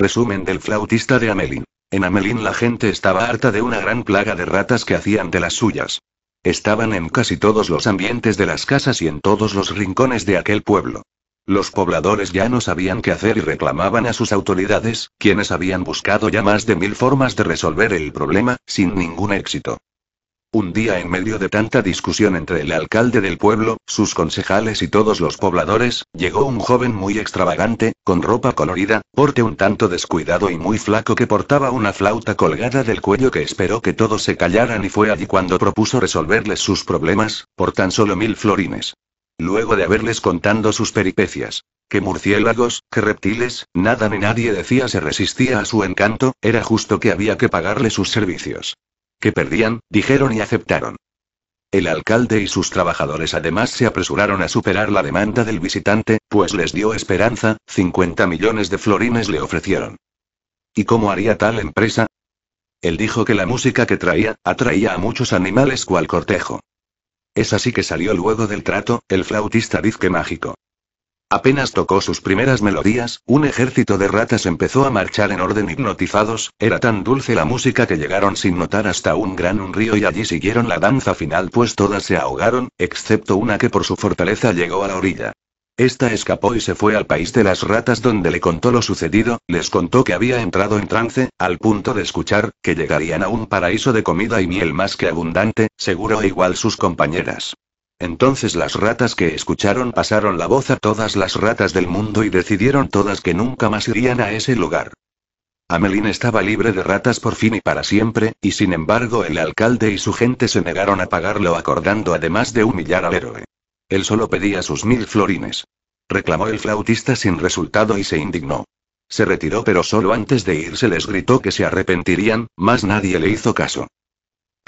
Resumen del flautista de Amelín. En Amelín la gente estaba harta de una gran plaga de ratas que hacían de las suyas. Estaban en casi todos los ambientes de las casas y en todos los rincones de aquel pueblo. Los pobladores ya no sabían qué hacer y reclamaban a sus autoridades, quienes habían buscado ya más de mil formas de resolver el problema, sin ningún éxito. Un día en medio de tanta discusión entre el alcalde del pueblo, sus concejales y todos los pobladores, llegó un joven muy extravagante, con ropa colorida, porte un tanto descuidado y muy flaco que portaba una flauta colgada del cuello que esperó que todos se callaran y fue allí cuando propuso resolverles sus problemas, por tan solo mil florines. Luego de haberles contando sus peripecias, que murciélagos, que reptiles, nada ni nadie decía se resistía a su encanto, era justo que había que pagarle sus servicios que perdían, dijeron y aceptaron. El alcalde y sus trabajadores además se apresuraron a superar la demanda del visitante, pues les dio esperanza, 50 millones de florines le ofrecieron. ¿Y cómo haría tal empresa? Él dijo que la música que traía, atraía a muchos animales cual cortejo. Es así que salió luego del trato, el flautista dizque mágico. Apenas tocó sus primeras melodías, un ejército de ratas empezó a marchar en orden hipnotizados, era tan dulce la música que llegaron sin notar hasta un gran un río y allí siguieron la danza final pues todas se ahogaron, excepto una que por su fortaleza llegó a la orilla. Esta escapó y se fue al país de las ratas donde le contó lo sucedido, les contó que había entrado en trance, al punto de escuchar, que llegarían a un paraíso de comida y miel más que abundante, seguro igual sus compañeras. Entonces las ratas que escucharon pasaron la voz a todas las ratas del mundo y decidieron todas que nunca más irían a ese lugar. Amelín estaba libre de ratas por fin y para siempre, y sin embargo el alcalde y su gente se negaron a pagarlo acordando además de humillar al héroe. Él solo pedía sus mil florines. Reclamó el flautista sin resultado y se indignó. Se retiró pero solo antes de irse les gritó que se arrepentirían, más nadie le hizo caso.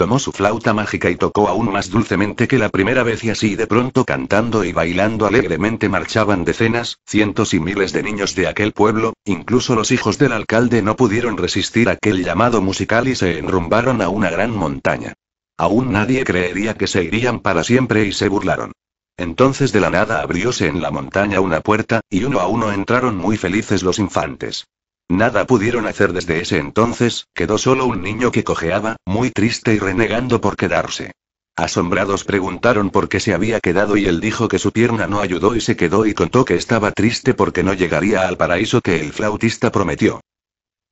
Tomó su flauta mágica y tocó aún más dulcemente que la primera vez y así de pronto cantando y bailando alegremente marchaban decenas, cientos y miles de niños de aquel pueblo, incluso los hijos del alcalde no pudieron resistir aquel llamado musical y se enrumbaron a una gran montaña. Aún nadie creería que se irían para siempre y se burlaron. Entonces de la nada abrióse en la montaña una puerta, y uno a uno entraron muy felices los infantes. Nada pudieron hacer desde ese entonces, quedó solo un niño que cojeaba, muy triste y renegando por quedarse. Asombrados preguntaron por qué se había quedado y él dijo que su pierna no ayudó y se quedó y contó que estaba triste porque no llegaría al paraíso que el flautista prometió.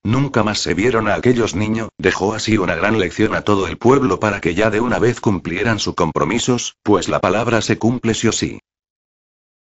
Nunca más se vieron a aquellos niños, dejó así una gran lección a todo el pueblo para que ya de una vez cumplieran sus compromisos, pues la palabra se cumple sí o sí.